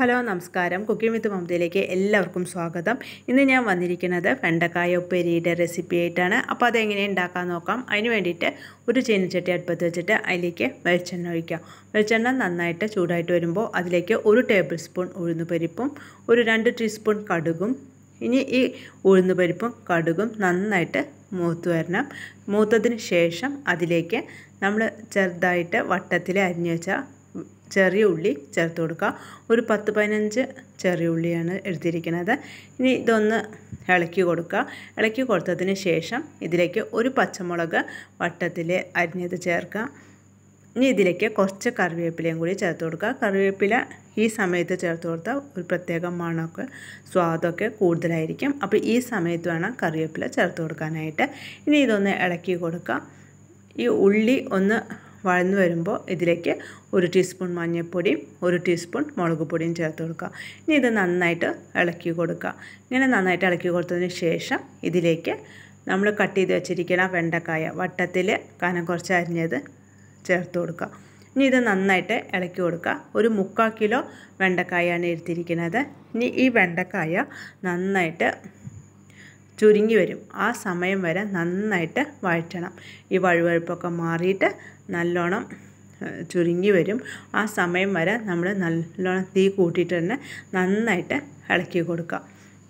hello നമസ്കാരം cooking വിത്ത് മമതയിലേക്ക് എല്ലാവർക്കും സ്വാഗതം ഇന്ന് ഞാൻ വന്നിരിക്കുന്നത് വെണ്ടക്കായ ഉപ്പേരിയുടെ റെസിപ്പി ആയിട്ടാണ് അപ്പോൾ അതെങ്ങനെ ഉണ്ടാക്കാൻ നോക്കാം അതിന് വേണ്ടിയിട്ട് ഒരു ചീനച്ചട്ടി അടുപ്പത്ത് വെച്ചിട്ട് അതിലേക്ക് വെളിച്ചെണ്ണ ഒഴിക്കാം വെളിച്ചെണ്ണ നന്നായിട്ട് ചൂടായിട്ട് വരുമ്പോൾ അതിലേക്ക് ഒരു ടേബിൾ സ്പൂൺ പരിപ്പും ഒരു രണ്ട് ടീസ്പൂൺ കടുകും ഇനി ഈ ഉഴുന്ന് പരിപ്പും കടുകും നന്നായിട്ട് മൂത്ത് വരണം മൂത്തതിന് ശേഷം അതിലേക്ക് നമ്മൾ ചെറുതായിട്ട് വട്ടത്തിൽ അരിഞ്ഞു വെച്ച ചെറിയ ഉള്ളി ചേർത്ത് കൊടുക്കുക ഒരു പത്ത് പതിനഞ്ച് ചെറിയ ഉള്ളിയാണ് എടുത്തിരിക്കുന്നത് ഇനി ഇതൊന്ന് ഇളക്കി കൊടുക്കുക ഇളക്കി കൊടുത്തതിന് ശേഷം ഇതിലേക്ക് ഒരു പച്ചമുളക് വട്ടത്തിൽ അരിഞ്ഞത് ചേർക്കുക ഇനി ഇതിലേക്ക് കുറച്ച് കറിവേപ്പിലയും കൂടി ചേർത്ത് കൊടുക്കുക കറിവേപ്പില ഈ സമയത്ത് ചേർത്ത് കൊടുത്താൽ ഒരു പ്രത്യേക മണമൊക്കെ സ്വാദമൊക്കെ കൂടുതലായിരിക്കും അപ്പോൾ ഈ സമയത്ത് വേണം കറിവേപ്പില ചേർത്ത് കൊടുക്കാനായിട്ട് ഇനി ഇതൊന്ന് ഇളക്കി കൊടുക്കുക ഈ ഉള്ളി ഒന്ന് വഴന്നു വരുമ്പോൾ ഇതിലേക്ക് ഒരു ടീസ്പൂൺ മഞ്ഞൾപ്പൊടിയും ഒരു ടീസ്പൂൺ മുളക് പൊടിയും ചേർത്ത് കൊടുക്കുക ഇനി ഇത് നന്നായിട്ട് ഇളക്കി കൊടുക്കുക ഇങ്ങനെ നന്നായിട്ട് ഇളക്കി കൊടുത്തതിന് ശേഷം ഇതിലേക്ക് നമ്മൾ കട്ട് ചെയ്ത് വെച്ചിരിക്കുന്ന വെണ്ടക്കായ വട്ടത്തിൽ കനം കുറച്ച് അരിഞ്ഞത് ചേർത്ത് കൊടുക്കുക ഇനി ഇത് നന്നായിട്ട് ഇളക്കി കൊടുക്കുക ഒരു മുക്കാൽ കിലോ വെണ്ടക്കായാണ് എടുത്തിരിക്കുന്നത് ഇനി ഈ വെണ്ടക്കായ നന്നായിട്ട് ചുരുങ്ങി വരും ആ സമയം വരെ നന്നായിട്ട് വഴറ്റണം ഈ വഴുവഴുപ്പൊക്കെ മാറിയിട്ട് നല്ലോണം ചുരുങ്ങി വരും ആ സമയം വരെ നമ്മൾ നല്ലോണം തീ കൂട്ടിയിട്ട് തന്നെ നന്നായിട്ട് ഇളക്കി കൊടുക്കുക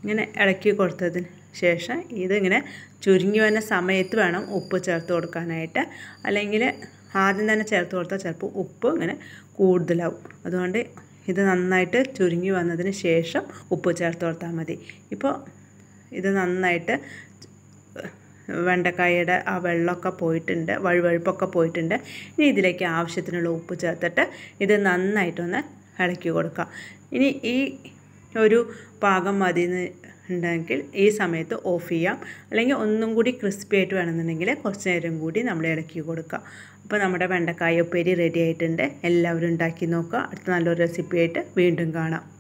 ഇങ്ങനെ ഇളക്കി കൊടുത്തതിന് ശേഷം ഇതിങ്ങനെ ചുരുങ്ങി വരുന്ന സമയത്ത് വേണം ഉപ്പ് ചേർത്ത് കൊടുക്കാനായിട്ട് അല്ലെങ്കിൽ ആദ്യം തന്നെ ചേർത്ത് കൊടുത്താൽ ചിലപ്പോൾ ഉപ്പ് ഇങ്ങനെ കൂടുതലാവും അതുകൊണ്ട് ഇത് നന്നായിട്ട് ചുരുങ്ങി വന്നതിന് ശേഷം ഉപ്പ് ചേർത്ത് കൊടുത്താൽ മതി ഇപ്പോൾ ഇത് നന്നായിട്ട് വെണ്ടക്കായയുടെ ആ വെള്ളമൊക്കെ പോയിട്ടുണ്ട് വഴുവഴുപ്പൊക്കെ പോയിട്ടുണ്ട് ഇനി ഇതിലേക്ക് ആവശ്യത്തിനുള്ള ഉപ്പ് ചേർത്തിട്ട് ഇത് നന്നായിട്ടൊന്ന് ഇളക്കി കൊടുക്കുക ഇനി ഈ ഒരു പാകം മതി ഉണ്ടെങ്കിൽ ഈ സമയത്ത് ഓഫ് ചെയ്യാം അല്ലെങ്കിൽ ഒന്നും കൂടി ക്രിസ്പി ആയിട്ട് വേണമെന്നുണ്ടെങ്കിൽ കുറച്ച് നേരം കൂടി നമ്മൾ ഇളക്കി കൊടുക്കുക അപ്പോൾ നമ്മുടെ വെണ്ടക്കായ ഉപ്പേരി റെഡി ആയിട്ടുണ്ട് എല്ലാവരും ഉണ്ടാക്കി നോക്കുക അടുത്ത നല്ലൊരു റെസിപ്പി ആയിട്ട് വീണ്ടും കാണാം